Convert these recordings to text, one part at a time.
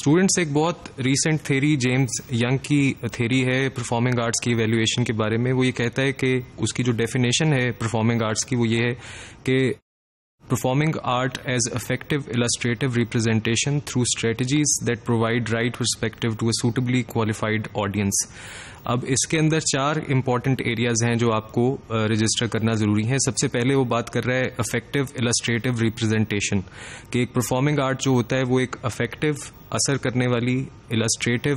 Students एक बहुत recent theory James Young की थेरी है परफॉर्मिंग आर्ट्स की वैल्यूएशन के बारे में वो ये कहता है कि उसकी जो डेफिनेशन है परफॉर्मिंग आर्ट्स की वो ये है कि performing art as effective illustrative representation through strategies that provide right perspective to a suitably qualified audience अब इसके अंदर चार इंपॉर्टेंट एरियाज हैं जो आपको रजिस्टर करना जरूरी है सबसे पहले वो बात कर रहा है अफेक्टिव इलस्ट्रेटिव रिप्रेजेंटेशन कि एक परफॉर्मिंग आर्ट जो होता है वो एक अफेक्टिव असर करने वाली इलस्ट्रेटिव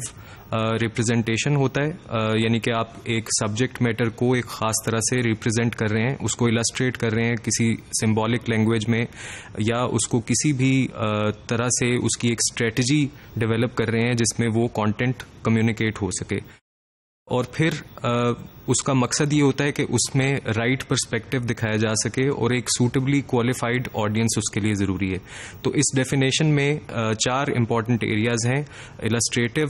रिप्रेजेंटेशन होता है यानी कि आप एक सब्जेक्ट मैटर को एक ख़ास तरह से रिप्रेजेंट कर रहे हैं उसको इलस्ट्रेट कर रहे हैं किसी सिंबॉलिक लैंग्वेज में या उसको किसी भी तरह से उसकी एक स्ट्रेटजी डेवलप कर रहे हैं जिसमें वो कंटेंट कम्युनिकेट हो सके और फिर आ, उसका मकसद ये होता है कि उसमें राइट पर्सपेक्टिव दिखाया जा सके और एक सूटेबली क्वालिफाइड ऑडियंस उसके लिए ज़रूरी है तो इस डेफिनेशन में आ, चार इम्पॉर्टेंट एरियाज़ हैं इलस्ट्रेटिव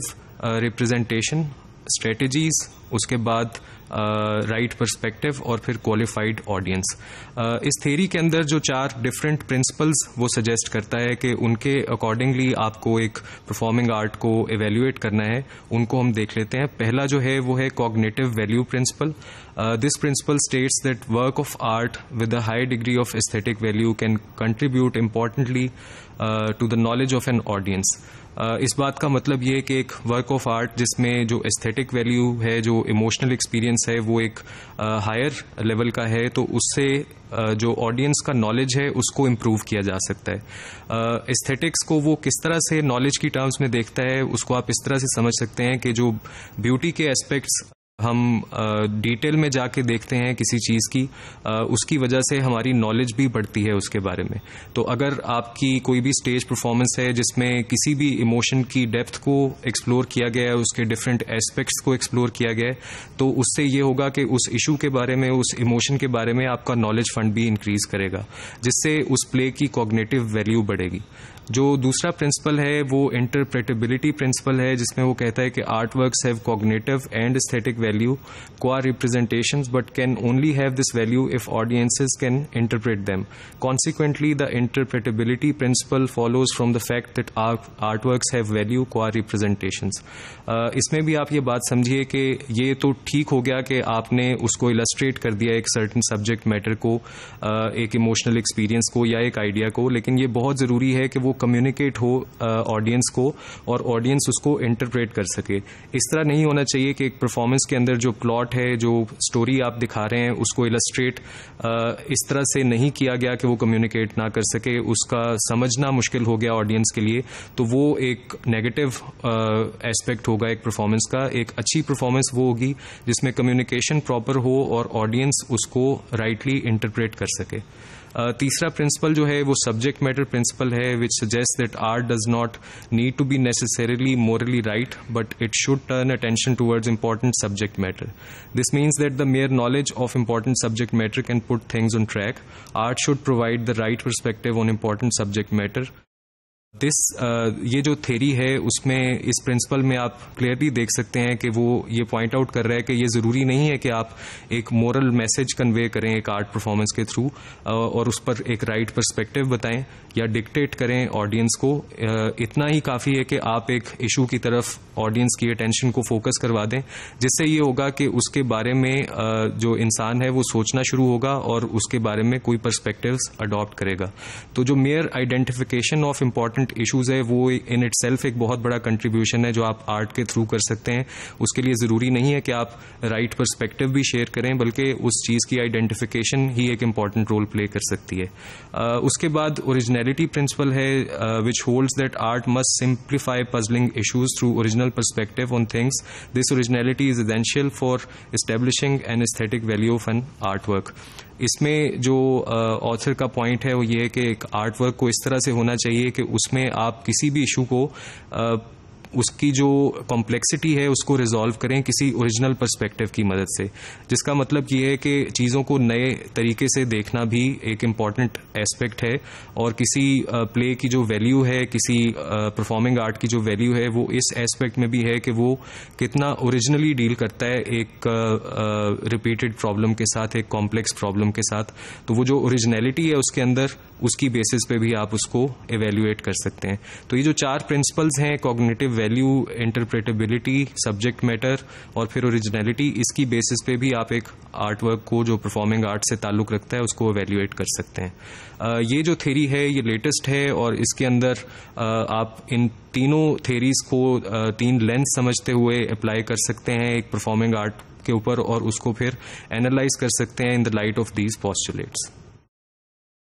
रिप्रेजेंटेशन स्ट्रेटजीज उसके बाद राइट पर्सपेक्टिव और फिर क्वालिफाइड ऑडियंस इस थेरी के अंदर जो चार डिफरेंट प्रिंसिपल्स वो सजेस्ट करता है कि उनके अकॉर्डिंगली आपको एक परफॉर्मिंग आर्ट को एवेल्यूएट करना है उनको हम देख लेते हैं पहला जो है वो है cognitive value principle this principle states that work of art with a high degree of aesthetic value can contribute importantly to the knowledge of an audience इस बात का मतलब ये कि एक वर्क ऑफ आर्ट जिसमें जो एस्थेटिक वैल्यू है जो इमोशनल एक्सपीरियंस है वो एक हायर लेवल का है तो उससे जो ऑडियंस का नॉलेज है उसको इम्प्रूव किया जा सकता है एस्थेटिक्स को वो किस तरह से नॉलेज की टर्म्स में देखता है उसको आप इस तरह से समझ सकते हैं कि जो ब्यूटी के एस्पेक्ट्स हम डिटेल में जाके देखते हैं किसी चीज़ की उसकी वजह से हमारी नॉलेज भी बढ़ती है उसके बारे में तो अगर आपकी कोई भी स्टेज परफॉर्मेंस है जिसमें किसी भी इमोशन की डेप्थ को एक्सप्लोर किया गया है उसके डिफरेंट एस्पेक्ट्स को एक्सप्लोर किया गया है तो उससे ये होगा कि उस इशू के बारे में उस इमोशन के बारे में आपका नॉलेज फंड भी इंक्रीज करेगा जिससे उस प्ले की कॉग्नेटिव वैल्यू बढ़ेगी जो दूसरा प्रिंसिपल है वो इंटरप्रेटेबिलिटी प्रिंसिपल है जिसमें वो कहता है कि art work have cognitive and aesthetic value value qua representations but can only have this value if audiences can interpret them. Consequently, the interpretability principle follows from the fact that art artworks have value qua representations. isme bhi aap ye baat samjhiye समझिए ye to theek ho gaya गया aapne usko illustrate kar diya ek certain subject matter ko ek emotional experience ko ya ek idea ko lekin ye bahut zaruri hai है wo communicate ho audience ko aur audience usko interpret kar sake is tarah nahi hona chahiye चाहिए ek performance ke अंदर जो plot है जो story आप दिखा रहे हैं उसको इलस्ट्रेट इस तरह से नहीं किया गया कि वो कम्युनिकेट ना कर सके उसका समझना मुश्किल हो गया ऑडियंस के लिए तो वो एक नेगेटिव एस्पेक्ट होगा एक परफॉर्मेंस का एक अच्छी परफॉर्मेंस वो होगी जिसमें कम्युनिकेशन प्रॉपर हो और ऑडियंस उसको राइटली इंटरप्रेट कर सके Uh, तीसरा प्रिंसिपल जो है वो सब्जेक्ट मैटर प्रिंसिपल है which suggest that art does not need to be necessarily morally right but it should turn attention towards important subject matter this means that the major knowledge of important subject matter can put things on track art should provide the right perspective on important subject matter this uh, ये जो theory है उसमें इस principal में आप clearly देख सकते हैं कि वो ये पॉइंट आउट कर रहा है कि ये ज़रूरी नहीं है कि आप एक मॉरल मैसेज कन्वे करें एक आर्ट परफॉर्मेंस के थ्रू uh, और उस पर एक राइट right पर्सपेक्टिव बताएं या डिक्टेट करें ऑडियंस को uh, इतना ही काफ़ी है कि आप एक इशू की तरफ ऑडियंस की अटेंशन को फोकस करवा दें जिससे ये होगा कि उसके बारे में जो इंसान है वो सोचना शुरू होगा और उसके बारे में कोई परस्पेक्टिव अडॉप्ट करेगा तो जो major identification of important important issues है वो इन इट सेल्फ एक बहुत बड़ा कंट्रीब्यूशन है जो आप आर्ट के थ्रू कर सकते हैं उसके लिए ज़रूरी नहीं है कि आप राइट परस्पेक्टिव भी शेयर करें बल्कि उस चीज़ की आइडेंटिफिकेशन ही एक इंपॉर्टेंट रोल प्ले कर सकती है uh, उसके बाद ओरिजनैलिटी प्रिंसिपल है which holds that art must simplify puzzling issues through original perspective on things this originality is essential for an aesthetic value of an art work इसमें जो author का point है वो ये है कि एक आर्ट वर्क को इस तरह से होना चाहिए कि उसमें आप किसी भी इशू को उसकी जो कॉम्प्लेक्सिटी है उसको रिजॉल्व करें किसी ओरिजिनल पर्सपेक्टिव की मदद से जिसका मतलब ये है कि चीज़ों को नए तरीके से देखना भी एक इम्पॉर्टेंट एस्पेक्ट है और किसी प्ले की जो वैल्यू है किसी परफॉर्मिंग आर्ट की जो वैल्यू है वो इस एस्पेक्ट में भी है कि वो कितना ओरिजिनली डील करता है एक रिपीटेड प्रॉब्लम के साथ एक कॉम्प्लेक्स प्रॉब्लम के साथ तो वो जो ओरिजिनलिटी है उसके अंदर उसकी बेसिस पे भी आप उसको एवेल्यूएट कर सकते हैं तो ये जो चार प्रिंसिपल्स हैं cognitive value interpretability subject matter और फिर ओरिजिनलिटी इसकी बेसिस पे भी आप एक आर्ट वर्क को जो परफॉर्मिंग आर्ट से ताल्लुक रखता है उसको वैल्यूएट कर सकते हैं ये जो थेरी है ये लेटेस्ट है और इसके अंदर आप इन तीनों थेरीज को तीन लेंस समझते हुए अप्लाई कर सकते हैं एक परफॉर्मिंग आर्ट के ऊपर और उसको फिर एनालाइज कर सकते हैं in the light of these postulates